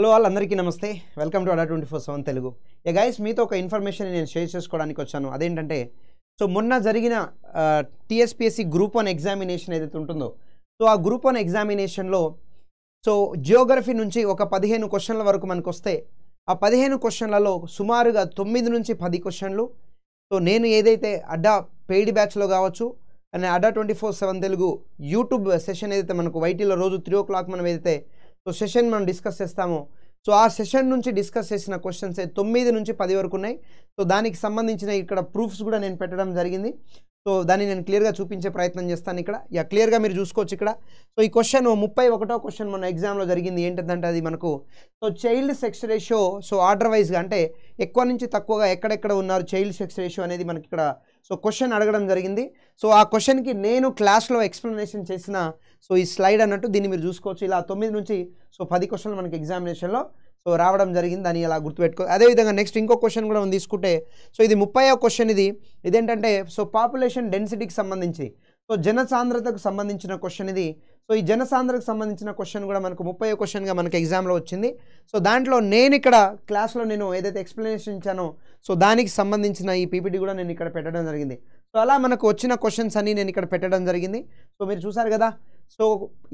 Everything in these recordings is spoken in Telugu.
హలో వాళ్ళందరికీ నమస్తే welcome to Adda twenty four seven Telugu hey guys మీతో ఒక ఇన్ఫర్మేషన్ నేను షేర్ చేసుకోవడానికి వచ్చాను అదేంటంటే సో మొన్న జరిగిన టీఎస్పిఎస్సి గ్రూప్ వన్ ఎగ్జామినేషన్ ఏదైతే ఉంటుందో సో ఆ గ్రూప్ వన్ ఎగ్జామినేషన్లో సో జియోగ్రఫీ నుంచి ఒక పదిహేను క్వశ్చన్ల వరకు మనకు వస్తే ఆ పదిహేను క్వశ్చన్లలో సుమారుగా తొమ్మిది నుంచి పది క్వశ్చన్లు సో నేను ఏదైతే అడ్డా పెయిడ్ బ్యాచ్లో కావచ్చు and Adda twenty four seven Telugu YouTube session ఏదైతే మనకు వైటీలో రోజు త్రీ ఓ క్లాక్ మనం ఏదైతే సో సెషన్ మనం డిస్కస్ చేస్తాము సో ఆ సెషన్ నుంచి డిస్కస్ చేసిన క్వశ్చన్స్ తొమ్మిది నుంచి పది వరకు ఉన్నాయి సో దానికి సంబంధించిన ఇక్కడ ప్రూఫ్స్ కూడా నేను పెట్టడం జరిగింది సో దాన్ని నేను క్లియర్గా చూపించే ప్రయత్నం చేస్తాను ఇక్కడ యా క్లియర్గా మీరు చూసుకోవచ్చు ఇక్కడ సో ఈ క్వశ్చన్ ముప్పై ఒకటో క్వశ్చన్ మన ఎగ్జామ్లో జరిగింది ఏంటంటే అది మనకు so child sex ratio so order వైజ్గా అంటే ఎక్కువ నుంచి తక్కువగా ఎక్కడెక్కడ ఉన్నారు చైల్డ్ సెక్స్ రేషియో అనేది మనకి ఇక్కడ సో క్వశ్చన్ అడగడం జరిగింది సో ఆ క్వశ్చన్కి నేను క్లాస్లో ఎక్స్ప్లెనేషన్ చేసిన సో ఈ స్లైడ్ అన్నట్టు దీన్ని మీరు చూసుకోవచ్చు ఇలా తొమ్మిది నుంచి సో పది క్వశ్చన్లు మనకి ఎగ్జామినేషన్లో సో రావడం జరిగింది అని ఇలా గుర్తుపెట్టుకో అదేవిధంగా నెక్స్ట్ ఇంకో క్వశ్చన్ కూడా మనం తీసుకుంటే సో ఇది ముప్పై క్వశ్చన్ ఇది ఇదేంటంటే సో పాపులేషన్ డెన్సిటీకి సంబంధించి సో జన సాంద్రతకు సంబంధించిన క్వశ్చన్ ఇది సో ఈ జన సాంద్రతకు సంబంధించిన క్వశ్చన్ కూడా మనకు ముప్పై క్వశ్చన్గా మనకు ఎగ్జామ్లో వచ్చింది సో దాంట్లో నేను ఇక్కడ క్లాస్లో నేను ఏదైతే ఎక్స్ప్లెనేషన్ ఇచ్చానో సో దానికి సంబంధించిన ఈ పీపీటీ కూడా నేను ఇక్కడ పెట్టడం జరిగింది సో అలా మనకు వచ్చిన క్వశ్చన్స్ అన్నీ నేను ఇక్కడ పెట్టడం జరిగింది సో మీరు చూసారు కదా సో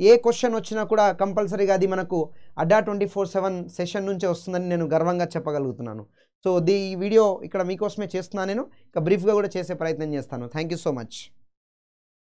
ఏ క్వశ్చన్ వచ్చినా కూడా కంపల్సరీగా అది మనకు Adda twenty four seven session నుంచే వస్తుందని నేను గర్వంగా చెప్పగలుగుతున్నాను సో ది వీడియో ఇక్కడ మీకోసమే చేస్తున్నాను నేను ఇక బ్రీఫ్గా కూడా చేసే ప్రయత్నం చేస్తాను థ్యాంక్ సో మచ్